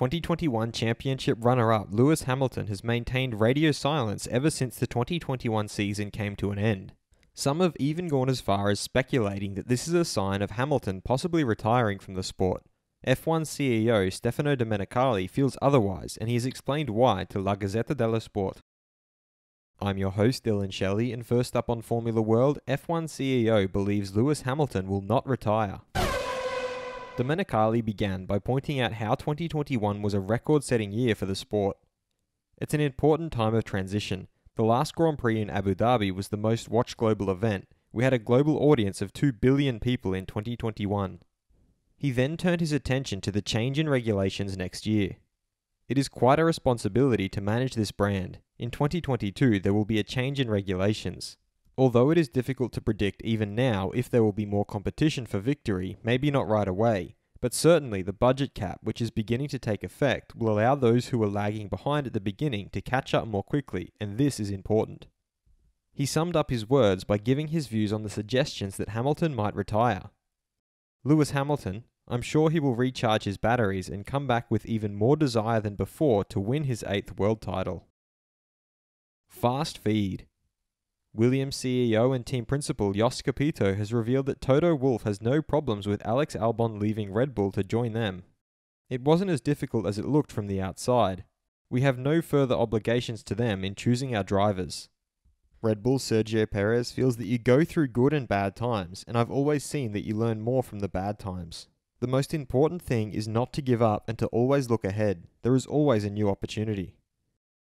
2021 championship runner up Lewis Hamilton has maintained radio silence ever since the 2021 season came to an end. Some have even gone as far as speculating that this is a sign of Hamilton possibly retiring from the sport. F1 CEO Stefano Domenicali feels otherwise, and he has explained why to La Gazzetta dello Sport. I'm your host, Dylan Shelley, and first up on Formula World, F1 CEO believes Lewis Hamilton will not retire. Domenicali began by pointing out how 2021 was a record setting year for the sport. It's an important time of transition. The last Grand Prix in Abu Dhabi was the most watched global event. We had a global audience of 2 billion people in 2021. He then turned his attention to the change in regulations next year. It is quite a responsibility to manage this brand. In 2022, there will be a change in regulations although it is difficult to predict even now if there will be more competition for victory, maybe not right away. But certainly, the budget cap, which is beginning to take effect, will allow those who were lagging behind at the beginning to catch up more quickly, and this is important. He summed up his words by giving his views on the suggestions that Hamilton might retire. Lewis Hamilton, I'm sure he will recharge his batteries and come back with even more desire than before to win his eighth world title. Fast feed. Williams CEO and team principal Jos Capito has revealed that Toto Wolff has no problems with Alex Albon leaving Red Bull to join them. It wasn't as difficult as it looked from the outside. We have no further obligations to them in choosing our drivers. Red Bull Sergio Perez feels that you go through good and bad times, and I've always seen that you learn more from the bad times. The most important thing is not to give up and to always look ahead. There is always a new opportunity.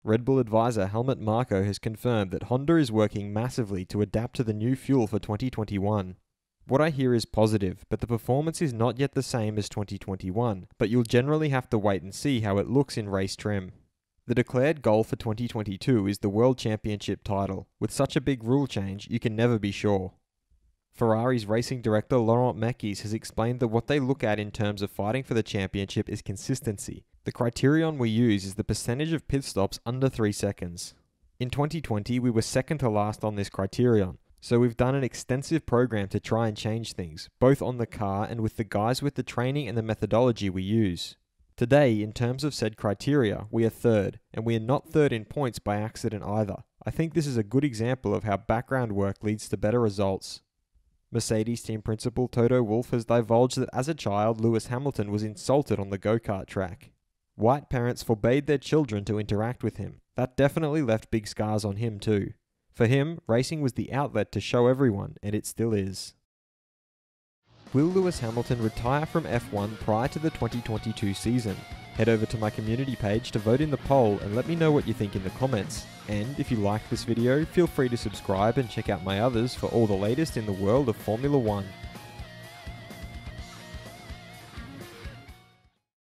Red Bull advisor Helmut Marko has confirmed that Honda is working massively to adapt to the new fuel for 2021. What I hear is positive, but the performance is not yet the same as 2021, but you'll generally have to wait and see how it looks in race trim. The declared goal for 2022 is the World Championship title. With such a big rule change, you can never be sure. Ferrari's racing director Laurent Mekies has explained that what they look at in terms of fighting for the championship is consistency, the criterion we use is the percentage of pit stops under 3 seconds. In 2020, we were second to last on this criterion, so we've done an extensive program to try and change things, both on the car and with the guys with the training and the methodology we use. Today, in terms of said criteria, we are third, and we are not third in points by accident either. I think this is a good example of how background work leads to better results. Mercedes team principal Toto Wolff has divulged that as a child, Lewis Hamilton was insulted on the go kart track. White parents forbade their children to interact with him. That definitely left big scars on him, too. For him, racing was the outlet to show everyone, and it still is. Will Lewis Hamilton retire from F1 prior to the 2022 season? Head over to my community page to vote in the poll and let me know what you think in the comments. And if you like this video, feel free to subscribe and check out my others for all the latest in the world of Formula 1.